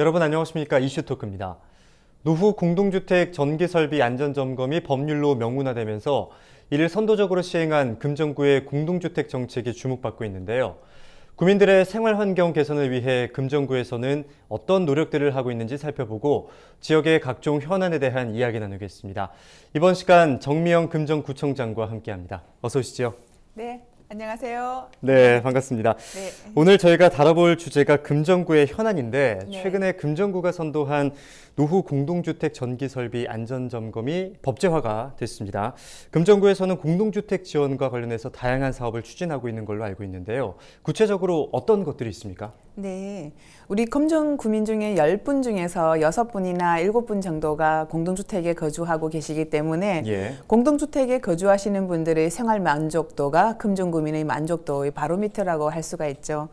여러분 안녕하십니까 이슈토크입니다. 노후 공동주택 전기설비 안전점검이 법률로 명문화되면서 이를 선도적으로 시행한 금정구의 공동주택 정책이 주목받고 있는데요. 국민들의 생활 환경 개선을 위해 금정구에서는 어떤 노력들을 하고 있는지 살펴보고 지역의 각종 현안에 대한 이야기 나누겠습니다. 이번 시간 정미영 금정구청장과 함께합니다. 어서 오시죠. 네, 안녕하세요. 네, 반갑습니다. 네. 오늘 저희가 다뤄볼 주제가 금정구의 현안인데 네. 최근에 금정구가 선도한 노후 공동주택 전기설비 안전점검이 법제화가 됐습니다. 금정구에서는 공동주택 지원과 관련해서 다양한 사업을 추진하고 있는 걸로 알고 있는데요. 구체적으로 어떤 것들이 있습니까? 네, 우리 검정 구민 중에 10분 중에서 6분이나 7분 정도가 공동주택에 거주하고 계시기 때문에 예. 공동주택에 거주하시는 분들의 생활 만족도가 금정 구민의 만족도의 바로미터라고 할 수가 있죠.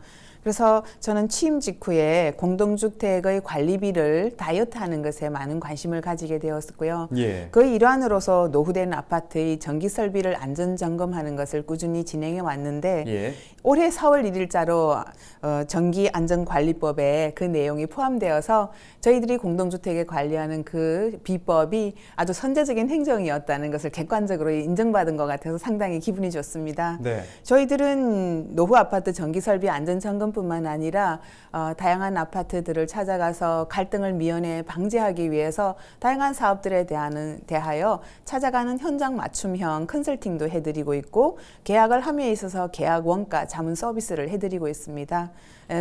그래서 저는 취임 직후에 공동주택의 관리비를 다이어트하는 것에 많은 관심을 가지게 되었고요. 예. 그 일환으로서 노후된 아파트의 전기 설비를 안전 점검하는 것을 꾸준히 진행해 왔는데 예. 올해 4월 1일자로 어, 전기 안전 관리법에 그 내용이 포함되어서 저희들이 공동주택에 관리하는 그 비법이 아주 선제적인 행정이었다는 것을 객관적으로 인정받은 것 같아서 상당히 기분이 좋습니다. 네. 저희들은 노후 아파트 전기 설비 안전 점검 뿐만 아니라 어, 다양한 아파트들을 찾아가서 갈등을 미연에 방지하기 위해서 다양한 사업들에 대한, 대하여 찾아가는 현장 맞춤형 컨설팅도 해드리고 있고 계약을 함에 있어서 계약 원가 자문 서비스를 해드리고 있습니다.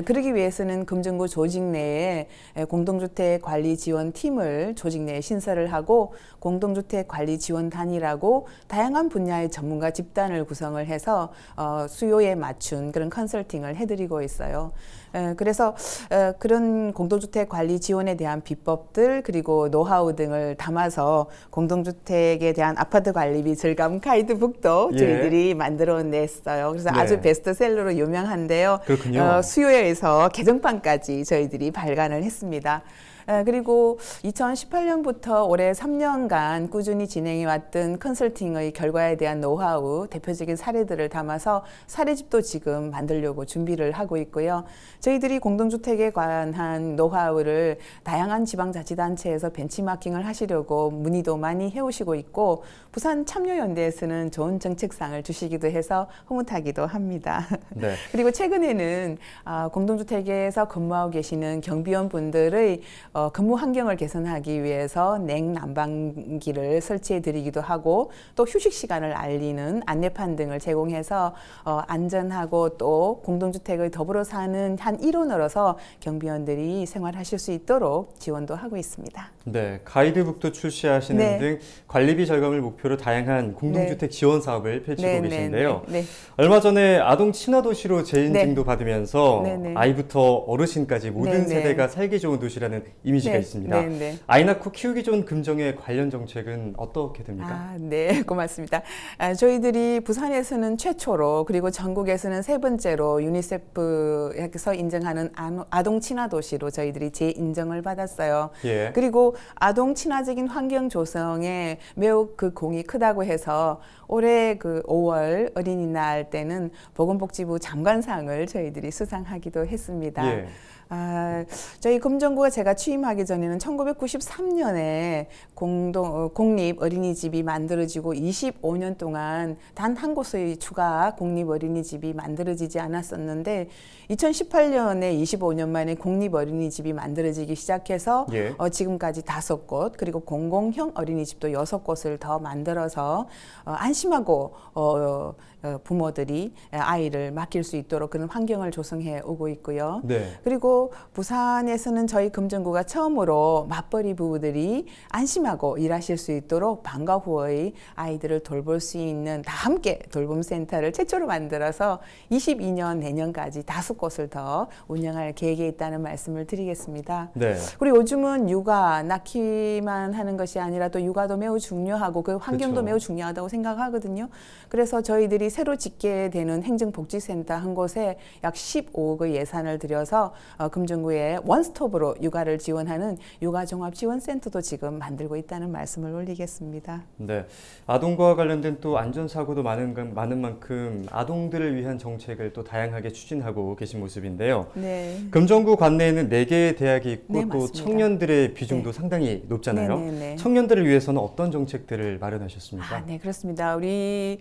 그러기 위해서는 금정구 조직 내에 공동주택 관리 지원 팀을 조직 내에 신설을 하고 공동주택 관리 지원 단이라고 다양한 분야의 전문가 집단을 구성을 해서 어, 수요에 맞춘 그런 컨설팅을 해드리고 있어요. 그래서 그런 공동주택 관리 지원에 대한 비법들 그리고 노하우 등을 담아서 공동주택에 대한 아파트 관리비 절감 가이드북도 예. 저희들이 만들어 냈어요. 그래서 네. 아주 베스트셀러로 유명한데요. 그렇군요. 어, 수요에 플레에서 개정판까지 저희들이 발간을 했습니다. 예, 그리고 2018년부터 올해 3년간 꾸준히 진행해왔던 컨설팅의 결과에 대한 노하우, 대표적인 사례들을 담아서 사례집도 지금 만들려고 준비를 하고 있고요. 저희들이 공동주택에 관한 노하우를 다양한 지방자치단체에서 벤치마킹을 하시려고 문의도 많이 해오시고 있고 부산 참여연대에서는 좋은 정책상을 주시기도 해서 흐뭇하기도 합니다. 네. 그리고 최근에는 아, 공동주택에서 근무하고 계시는 경비원 분들의 어, 어, 근무 환경을 개선하기 위해서 냉난방기를 설치해 드리기도 하고 또 휴식 시간을 알리는 안내판 등을 제공해서 어, 안전하고 또 공동주택을 더불어 사는 한 일원으로서 경비원들이 생활하실 수 있도록 지원도 하고 있습니다. 네, 가이드북도 출시하시는 네. 등 관리비 절감을 목표로 다양한 공동주택 네. 지원 사업을 펼치고 네, 네 계신데요. 네, 네. 얼마 전에 아동 친화도시로 재인증도 받으면서 아이부터 어르신까지 모든 세대가 살기 좋은 도시라는 이미지가 네, 있습니다. 네, 네. 아이 낳고 키우기 좋은 금정의 관련 정책은 어떻게 됩니까? 아, 네, 고맙습니다. 아, 저희들이 부산에서는 최초로 그리고 전국에서는 세 번째로 유니세프에서 인정하는 아, 아동 친화 도시로 저희들이 재인정을 받았어요. 예. 그리고 아동 친화적인 환경 조성에 매우 그 공이 크다고 해서 올해 그 5월 어린이날 때는 보건복지부 장관상을 저희들이 수상하기도 했습니다. 예. 아, 저희 금정구가 제가 취임하기 전에는 1993년에 공동 어, 공립 어린이집이 만들어지고 25년 동안 단 한 곳의 추가 공립 어린이집이 만들어지지 않았었는데 2018년에 25년 만에 공립 어린이집이 만들어지기 시작해서 예. 어, 지금까지 다섯 곳 그리고 공공형 어린이집도 여섯 곳을 더 만들어서 어, 안심하고 어, 어, 부모들이 아이를 맡길 수 있도록 그런 환경을 조성해 오고 있고요. 네. 그리고 부산에서는 저희 금정구가 처음으로 맞벌이 부부들이 안심하고 일하실 수 있도록 방과 후의 아이들을 돌볼 수 있는 다 함께 돌봄 센터를 최초로 만들어서 22년 내년까지 다섯 곳을 더 운영할 계획에 있다는 말씀을 드리겠습니다. 네. 그리 요즘은 육아 낳기만 하는 것이 아니라 또 육아도 매우 중요하고 그 환경도 그렇죠. 매우 중요하다고 생각하거든요. 그래서 저희들이 새로 짓게 되는 행정복지센터 한 곳에 약 15억의 예산을 들여서 어, 금정구에 원스톱으로 육아를 지원하는 육아종합지원센터도 지금 만들고 있다는 말씀을 올리겠습니다. 네, 아동과 관련된 또 안전사고도 많은, 많은 만큼 아동들을 위한 정책을 또 다양하게 추진하고 계신 모습인데요. 네. 금정구 관내에는 4개의 대학이 있고 네, 또 청년들의 네. 비중도 네. 상당히 높잖아요. 네네네. 네, 청년들을 위해서는 어떤 정책들을 마련하셨습니까? 아, 네, 그렇습니다. 우리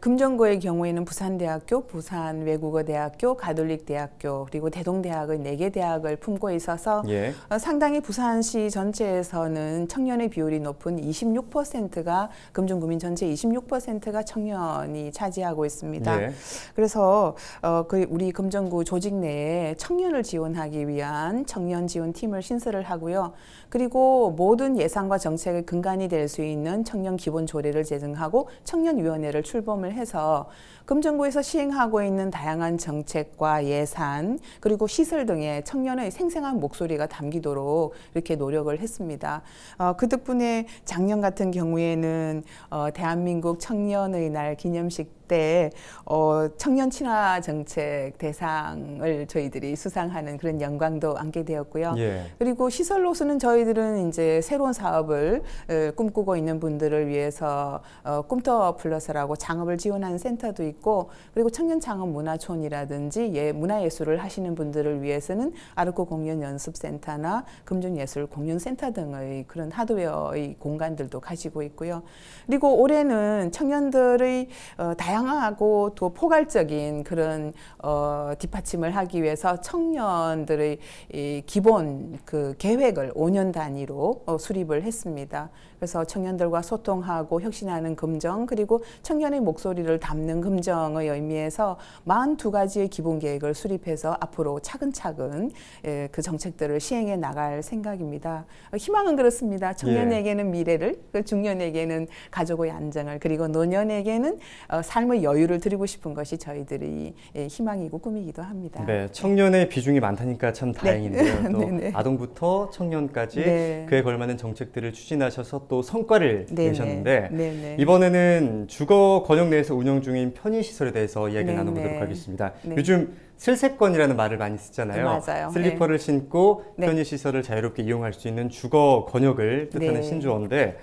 금정 특전구의 경우에는 부산대학교, 부산외국어대학교, 가톨릭대학교 그리고 대동대학의 네개 대학을 품고 있어서 예. 어, 상당히 부산시 전체에서는 청년의 비율이 높은 26%가 금중구민 전체 26%가 청년이 차지하고 있습니다. 예. 그래서 어, 그 우리 금정구 조직 내에 청년을 지원하기 위한 청년 지원 팀을 신설을 하고요. 그리고 모든 예산과 정책의 근간이 될 수 있는 청년 기본 조례를 제정하고 청년위원회를 출범을 해서 금정부에서 시행하고 있는 다양한 정책과 예산 그리고 시설 등의 청년의 생생한 목소리가 담기도록 이렇게 노력을 했습니다. 어, 그 덕분에 작년 같은 경우에는 어, 대한민국 청년의 날 기념식 때 어, 청년 친화 정책 대상을 저희들이 수상하는 그런 영광도 안게 되었고요. 예. 그리고 시설로서는 저희들은 이제 새로운 사업을 에, 꿈꾸고 있는 분들을 위해서 어, 꿈터 플러스라고 장업을 지원하는 센터도 있고 그리고 청년 창업 문화촌이라든지 예, 문화예술을 하시는 분들을 위해서는 아르코 공연 연습센터나 금중예술 공연센터 등의 그런 하드웨어의 공간들도 가지고 있고요. 그리고 올해는 청년들의 어, 다양한 다양하고 또 포괄적인 그런 어, 뒷받침을 하기 위해서 청년들의 이 기본 그 계획을 5년 단위로 어, 수립을 했습니다. 그래서 청년들과 소통하고 혁신하는 금정 그리고 청년의 목소리를 담는 금정의 의미에서 42가지의 기본 계획을 수립해서 앞으로 차근차근 예, 그 정책들을 시행해 나갈 생각입니다. 어, 희망은 그렇습니다. 청년에게는 미래를, 그 중년에게는 가족의 안정을, 그리고 노년에게는 어, 삶 삶의 여유를 드리고 싶은 것이 저희들의 예, 희망이고 꿈이기도 합니다. 네, 청년의 비중이 많다니까 참 네. 다행인데요. 네. 또 네네. 아동부터 청년까지 네. 그에 걸맞는 정책들을 추진하셔서 또 성과를 네네. 내셨는데 네네. 이번에는 주거 권역 내에서 운영 중인 편의시설에 대해서 이야기 나눠보도록 하겠습니다. 네. 요즘 슬세권이라는 말을 많이 쓰잖아요. 네, 맞아요. 슬리퍼를 신고 편의시설을 자유롭게 이용할 수 있는 주거 권역을 뜻하는 신조어인데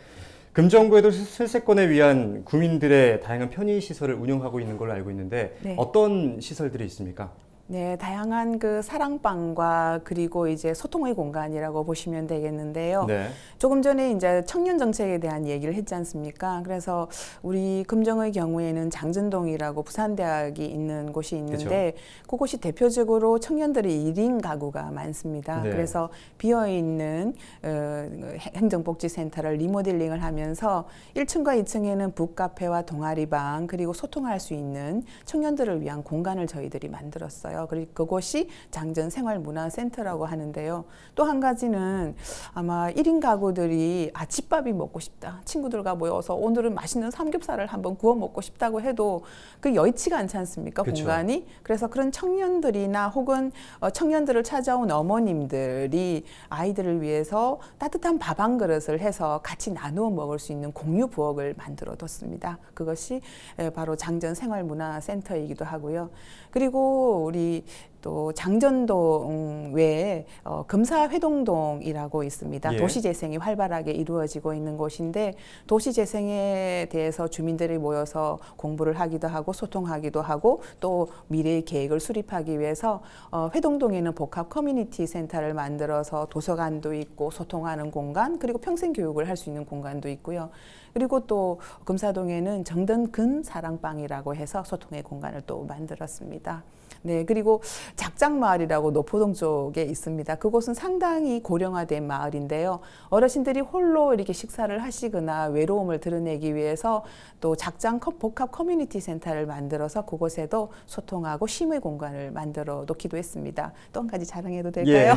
금정구에도 실세권에 위한 국민들의 다양한 편의시설을 운영하고 있는 걸로 알고 있는데 네. 어떤 시설들이 있습니까? 네, 다양한 그 사랑방과 그리고 이제 소통의 공간이라고 보시면 되겠는데요. 네. 조금 전에 이제 청년 정책에 대한 얘기를 했지 않습니까? 그래서 우리 금정의 경우에는 장진동이라고 부산대학이 있는 곳이 있는데 그쵸. 그곳이 대표적으로 청년들의 1인 가구가 많습니다. 네. 그래서 비어 있는 어, 행정복지센터를 리모델링을 하면서 1층과 2층에는 북카페와 동아리방 그리고 소통할 수 있는 청년들을 위한 공간을 저희들이 만들었어요. 있어요. 그리고 그곳이 장전 생활문화센터라고 하는데요. 또 한 가지는 아마 1인 가구들이 아침밥이 먹고 싶다. 친구들과 모여서 오늘은 맛있는 삼겹살을 한번 구워 먹고 싶다고 해도 그 여의치가 않지 않습니까? 그쵸. 공간이. 그래서 그런 청년들이나 혹은 어, 청년들을 찾아온 어머님들이 아이들을 위해서 따뜻한 밥 한 그릇을 해서 같이 나누어 먹을 수 있는 공유 부엌을 만들어 뒀습니다. 그것이 바로 장전 생활문화센터이기도 하고요. 그리고 우리 de 또 장전동 외에 어, 금사회동동이라고 있습니다. 예. 도시재생이 활발하게 이루어지고 있는 곳인데 도시재생에 대해서 주민들이 모여서 공부를 하기도 하고 소통하기도 하고 또 미래의 계획을 수립하기 위해서 어, 회동동에는 복합 커뮤니티 센터를 만들어서 도서관도 있고 소통하는 공간 그리고 평생 교육을 할 수 있는 공간도 있고요. 그리고 또 금사동에는 정든근 사랑방이라고 해서 소통의 공간을 또 만들었습니다. 네, 그리고 작장마을이라고 노포동 쪽에 있습니다. 그곳은 상당히 고령화된 마을인데요. 어르신들이 홀로 이렇게 식사를 하시거나 외로움을 드러내기 위해서 또 작장 복합 커뮤니티 센터를 만들어서 그곳에도 소통하고 쉼의 공간을 만들어 놓기도 했습니다. 또 한 가지 자랑해도 될까요?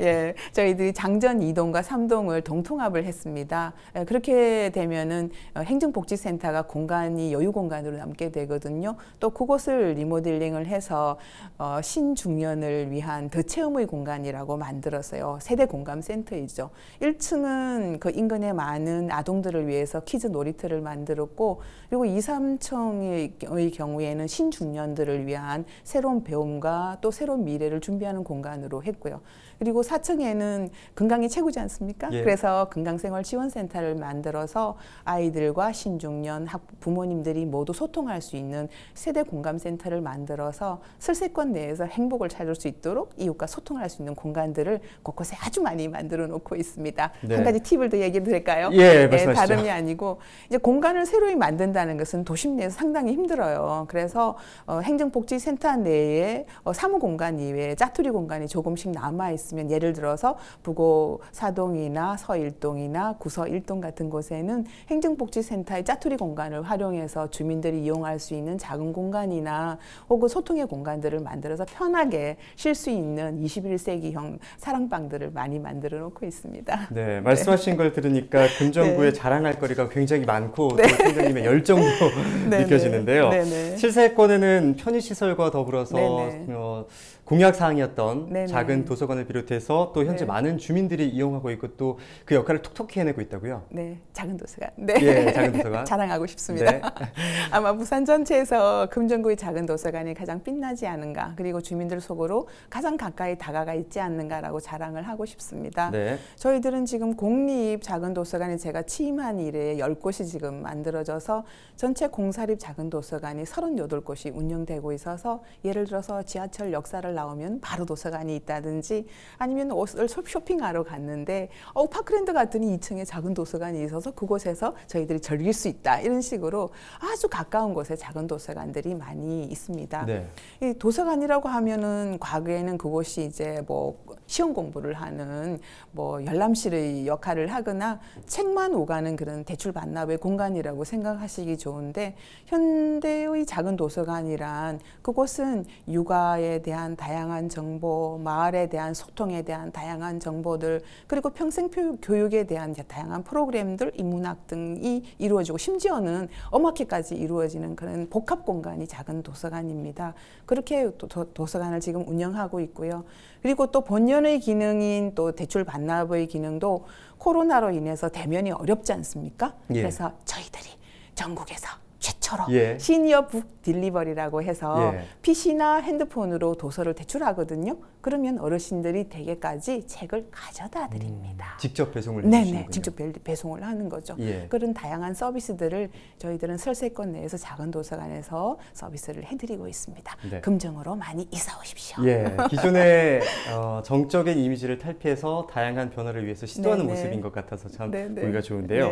예. 예. 저희들이 장전 2동과 3동을 동통합을 했습니다. 예, 그렇게 되면은 어, 행정복지센터가 공간이 여유 공간으로 남게 되거든요. 또 그곳을 리모델링을 해서 어, 신중년을 위한 더 그 체험의 공간이라고 만들었어요. 세대 공감 센터이죠. 1층은 그 인근에 많은 아동들을 위해서 키즈 놀이터를 만들었고 그리고 2, 3층의 경우에는 신중년들을 위한 새로운 배움과 또 새로운 미래를 준비하는 공간으로 했고요. 그리고 4층에는 건강이 최고지 않습니까? 예. 그래서 건강생활지원센터를 만들어서 아이들과 신중년 학, 부모님들이 모두 소통할 수 있는 세대 공감센터를 만들어서 슬세권 내에서 행복을 찾을 수 있도록 이웃과 소통할 수 있는 공간들을 곳곳에 아주 많이 만들어 놓고 있습니다. 네. 한 가지 팁을 더 얘기해 도될까요 예, 네, 다름이 아니고 이제 공간을 새로이 만든다는 것은 도심 내에서 상당히 힘들어요. 그래서 어, 행정복지센터 내에 어, 사무공간 이외에 짜투리 공간이 조금씩 남아 있습니다. 있으면 예를 들어서 부고 사동이나 서일동이나 구서일동 같은 곳에는 행정복지센터의 짜투리 공간을 활용해서 주민들이 이용할 수 있는 작은 공간이나 혹은 소통의 공간들을 만들어서 편하게 쉴 수 있는 21세기형 사랑방들을 많이 만들어 놓고 있습니다. 네, 말씀하신 네. 걸 들으니까 금정구의 네. 자랑할 거리가 굉장히 많고 네. 또팀님의 열정도 네, 네. 느껴지는데요. 네, 실세권에는 편의시설과 더불어서 어, 공약 사항이었던 네네. 작은 도서관을 비롯해서 또 현재 네. 많은 주민들이 이용하고 있고 또 그 역할을 톡톡히 해내고 있다고요. 네, 작은 도서관. 네, 예, 작은 도서관. 자랑하고 싶습니다. 네. 아마 부산 전체에서 금정구의 작은 도서관이 가장 빛나지 않은가, 그리고 주민들 속으로 가장 가까이 다가가 있지 않는가라고 자랑을 하고 싶습니다. 네. 저희들은 지금 공립 작은 도서관이 제가 취임한 이래 열 곳이 지금 만들어져서 전체 공사립 작은 도서관이 38곳이 운영되고 있어서 예를 들어서 지하철 역사를 나오면 바로 도서관이 있다든지 아니면 옷을 쇼핑하러 갔는데 어, 파크랜드 갔더니 2층에 작은 도서관이 있어서 그곳에서 저희들이 즐길 수 있다 이런 식으로 아주 가까운 곳에 작은 도서관들이 많이 있습니다. 네. 이 도서관이라고 하면은 과거에는 그곳이 이제 뭐 시험 공부를 하는 뭐 열람실의 역할을 하거나 책만 오가는 그런 대출 반납의 공간이라고 생각하시기 좋은데 현대의 작은 도서관이란 그곳은 육아에 대한 다 다양한 정보, 마을에 대한 소통에 대한 다양한 정보들, 그리고 평생 교육에 대한 다양한 프로그램들, 인문학 등이 이루어지고 심지어는 엄악회까지 이루어지는 그런 복합 공간이 작은 도서관입니다. 그렇게 도, 서관을 지금 운영하고 있고요. 그리고 또 본연의 기능인 또 대출 반납의 기능도 코로나로 인해서 대면이 어렵지 않습니까? 예. 그래서 저희들이 전국에서 저처럼 예. 시니어 북 딜리버리라고 해서 PC나 예. 핸드폰으로 도서를 대출하거든요. 그러면 어르신들이 댁에까지 책을 가져다 드립니다. 음, 직접 배송을 네네 직접 배송을 하는 거죠. 예. 그런 다양한 서비스들을 저희들은 설세권 내에서 작은 도서관에서 서비스를 해드리고 있습니다. 네. 금정으로 많이 이사 오십시오. 예, 기존의 어, 정적인 이미지를 탈피해서 다양한 변화를 위해서 시도하는 네네. 모습인 것 같아서 참 네네. 보기가 좋은데요.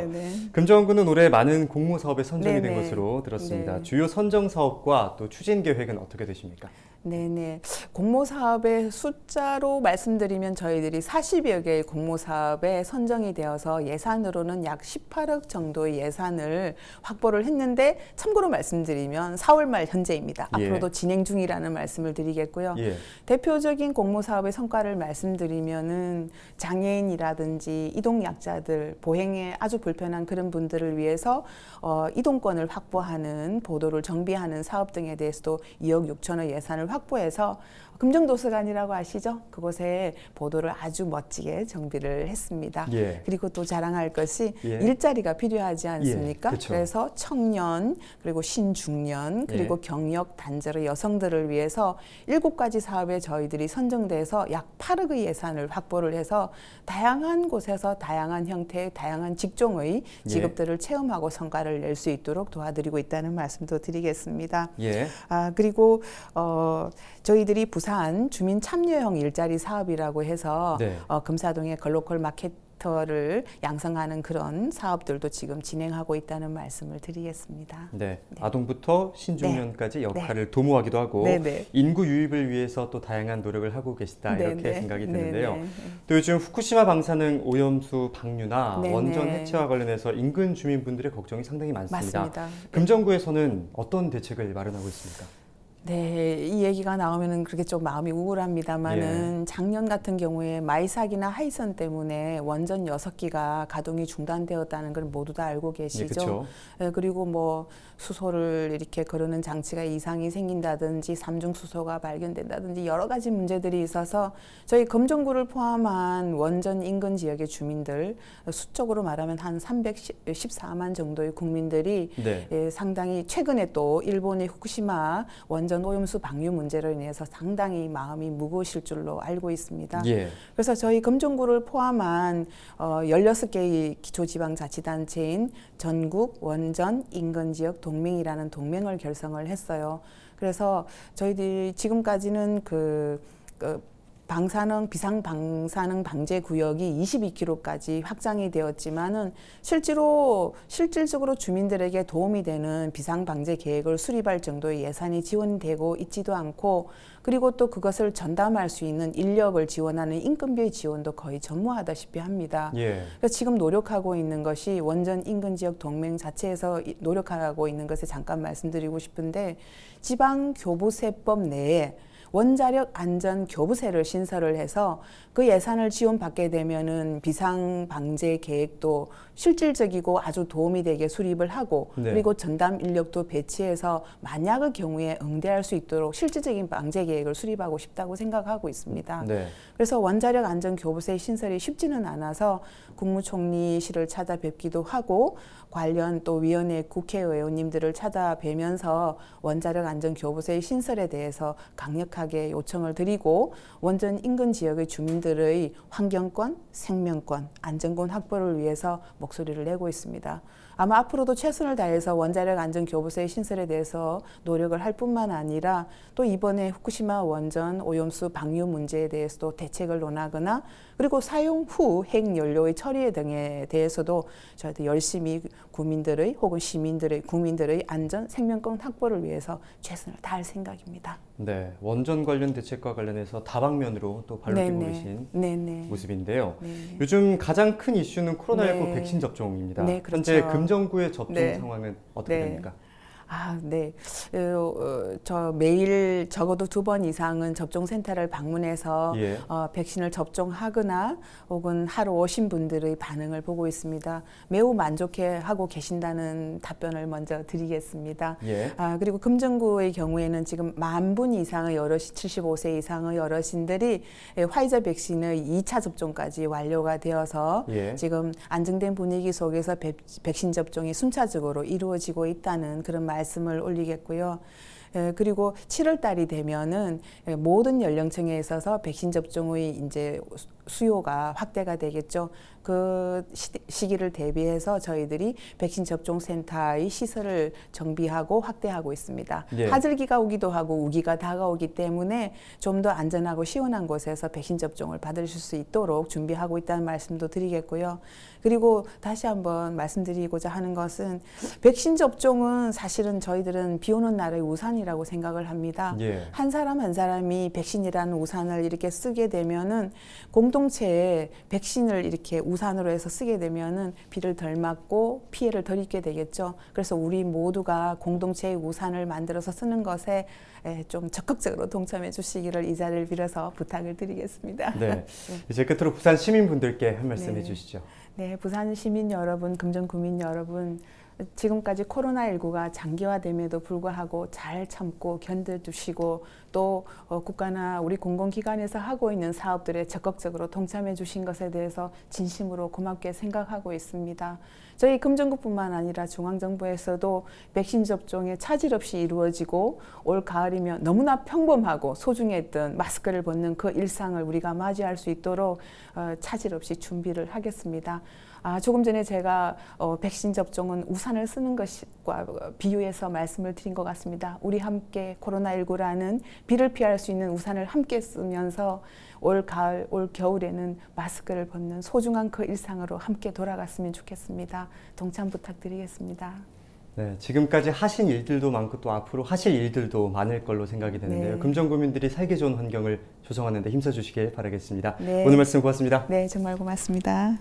금정구는 올해 많은 공모 사업에 선정이 된 것으로 들었습니다. 네. 주요 선정 사업과 또 추진 계획은 어떻게 되십니까? 네네. 공모사업의 숫자로 말씀드리면 저희들이 40여 개의 공모사업에 선정이 되어서 예산으로는 약 18억 정도의 예산을 확보를 했는데 참고로 말씀드리면 4월 말 현재입니다. 예. 앞으로도 진행 중이라는 말씀을 드리겠고요. 예. 대표적인 공모사업의 성과를 말씀드리면은 장애인이라든지 이동약자들, 보행에 아주 불편한 그런 분들을 위해서 어, 이동권을 확보하는 보도를 정비하는 사업 등에 대해서도 2억 6천의 예산을 확 확보해서 금정도서관이라고 아시죠? 그곳에 보도를 아주 멋지게 정비를 했습니다. 예. 그리고 또 자랑할 것이 예. 일자리가 필요하지 예, 않습니까? 예. 그래서 청년 그리고 신중년 예. 그리고 경력 단절의 여성들을 위해서 일곱 가지 사업에 저희들이 선정돼서 약 8억의 예산을 확보를 해서 다양한 곳에서 다양한 형태의 다양한 직종의 예. 직업들을 체험하고 성과를 낼 수 있도록 도와드리고 있다는 말씀도 드리겠습니다. 아 그리고 어, 저희들이 부산 주민 참여형 일자리 사업이라고 해서 네. 어, 금사동의 글로컬 마케터를 양성하는 그런 사업들도 지금 진행하고 있다는 말씀을 드리겠습니다. 네, 네. 아동부터 신중년까지 네. 네. 역할을 도모하기도 하고 네, 네. 인구 유입을 위해서 또 다양한 노력을 하고 계시다 이렇게 생각이 드는데요. 또 요즘 후쿠시마 방사능 오염수 방류나 원전 해체와 관련해서 인근 주민분들의 걱정이 상당히 많습니다. 맞습니다. 금정구에서는 어떤 대책을 마련하고 있습니까? 네, 이 얘기가 나오면은 그렇게 좀 마음이 우울합니다만은 예. 작년 같은 경우에 마이삭이나 하이선 때문에 원전 여섯 기가 가동이 중단되었다는 걸 모두 다 알고 예, 계시죠. 예, 예, 그리고 뭐 수소를 이렇게 거르는 장치가 이상이 생긴다든지 삼중 수소가 발견된다든지 여러 가지 문제들이 있어서 저희 검정구를 포함한 원전 인근 지역의 주민들 수적으로 말하면 한 314만 정도의 국민들이 네. 예, 상당히 최근에 또 일본의 후쿠시마 원전 대전 오염수 방류 문제로 인해서 상당히 마음이 무거우실 줄로 알고 있습니다. 예. 그래서 저희 금정구를 포함한 어, 16개의 기초지방자치단체인 전국 원전 인근 지역 동맹이라는 동맹을 결성을 했어요. 그래서 저희들이 지금까지는 그, 그 방사능 비상 방사능 방제 구역이 22km까지 확장이 되었지만은 실제로 실질적으로 주민들에게 도움이 되는 비상 방제 계획을 수립할 정도의 예산이 지원되고 있지도 않고 그리고 또 그것을 전담할 수 있는 인력을 지원하는 인건비의 지원도 거의 전무하다시피 합니다. 예. 그래서 지금 노력하고 있는 것이 원전 인근 지역 동맹 자체에서 노력하고 있는 것에 잠깐 말씀드리고 싶은데 지방 교부세법 내에 원자력 안전 교부세를 신설을 해서 그 예산을 지원받게 되면은 비상 방제 계획도 실질적이고 아주 도움이 되게 수립을 하고 네. 그리고 전담 인력도 배치해서 만약의 경우에 응대할 수 있도록 실질적인 방제 계획을 수립하고 싶다고 생각하고 있습니다. 네. 그래서 원자력 안전 교부세 신설이 쉽지는 않아서 국무총리실을 찾아뵙기도 하고 관련 또 위원회 국회의원님들을 찾아뵈면서 원자력 안전 교부세 신설에 대해서 강력하게 요청을 드리고 원전 인근 지역의 주민들의 환경권, 생명권, 안전권 확보를 위해서 뭐 목소리를 내고 있습니다. 아마 앞으로도 최선을 다해서 원자력 안전 교부소의 신설에 대해서 노력을 할 뿐만 아니라 또 이번에 후쿠시마 원전 오염수 방류 문제에 대해서도 대책을 논하거나 그리고 사용 후 핵연료의 처리 등에 대해서도 저희도 열심히 국민들의 혹은 시민들의 국민들의 안전 생명권 확보를 위해서 최선을 다할 생각입니다. 네, 원전 관련 대책과 관련해서 다방면으로 또 발로 뛰고 계신 네네. 모습인데요. 네네. 요즘 가장 큰 이슈는 코로나19 네. 백신 접종입니다. 네, 그렇죠. 현재 금정구의 접종 네. 상황은 어떻게 네. 됩니까? 아, 네. 어, 어 저 매일 적어도 두 번 이상은 접종센터를 방문해서 예. 어, 백신을 접종하거나 혹은 하루 오신 분들의 반응을 보고 있습니다. 매우 만족해 하고 계신다는 답변을 먼저 드리겠습니다. 예. 아, 그리고 금정구의 경우에는 지금 만 분 이상의 어르신, 75세 이상의 여럿신들이 예, 화이자 백신의 2차 접종까지 완료가 되어서 예. 지금 안정된 분위기 속에서 백, 백신 접종이 순차적으로 이루어지고 있다는 그런 말 말씀을 올리겠고요. 예, 그리고 7월 달이 되면은 예, 모든 연령층에 있어서 백신 접종의 이제 수요가 확대가 되겠죠. 그 시, 기를 대비해서 저희들이 백신 접종 센터의 시설을 정비하고 확대하고 있습니다. 예. 하절기가 오기도 하고 우기가 다가오기 때문에 좀 더 안전하고 시원한 곳에서 백신 접종을 받으실 수 있도록 준비하고 있다는 말씀도 드리겠고요. 그리고 다시 한번 말씀드리고자 하는 것은 백신 접종은 사실은 저희들은 비 오는 날의 우산이라고 생각을 합니다. 예. 한 사람 한 사람이 백신이라는 우산을 이렇게 쓰게 되면은 공동체에 백신을 이렇게 우 우산으로 해서 쓰게 되면은 비를 덜 맞고 피해를 덜 입게 되겠죠. 그래서 우리 모두가 공동체의 우산을 만들어서 쓰는 것에 좀 적극적으로 동참해 주시기를 이 자리를 빌어서 부탁을 드리겠습니다. 네. 네. 이제 끝으로 부산 시민분들께 한 말씀 네. 해주시죠. 네, 부산 시민 여러분, 금정구민 여러분, 지금까지 코로나19가 장기화됨에도 불구하고 잘 참고 견뎌주시고 또 어, 국가나 우리 공공기관에서 하고 있는 사업들에 적극적으로 동참해 주신 것에 대해서 진심으로 고맙게 생각하고 있습니다. 저희 금정구뿐만 아니라 중앙정부에서도 백신 접종에 차질 없이 이루어지고 올 가을이면 너무나 평범하고 소중했던 마스크를 벗는 그 일상을 우리가 맞이할 수 있도록 어, 차질 없이 준비를 하겠습니다. 아, 조금 전에 제가 어, 백신 접종은 우산을 쓰는 것과 비유해서 말씀을 드린 것 같습니다. 우리 함께 코로나19라는 비를 피할 수 있는 우산을 함께 쓰면서 올 가을, 올 겨울에는 마스크를 벗는 소중한 그 일상으로 함께 돌아갔으면 좋겠습니다. 동참 부탁드리겠습니다. 네, 지금까지 하신 일들도 많고 또 앞으로 하실 일들도 많을 걸로 생각이 되는데요. 네. 금정구민들이 살기 좋은 환경을 조성하는 데 힘써주시길 바라겠습니다. 네. 오늘 말씀 고맙습니다. 네, 정말 고맙습니다.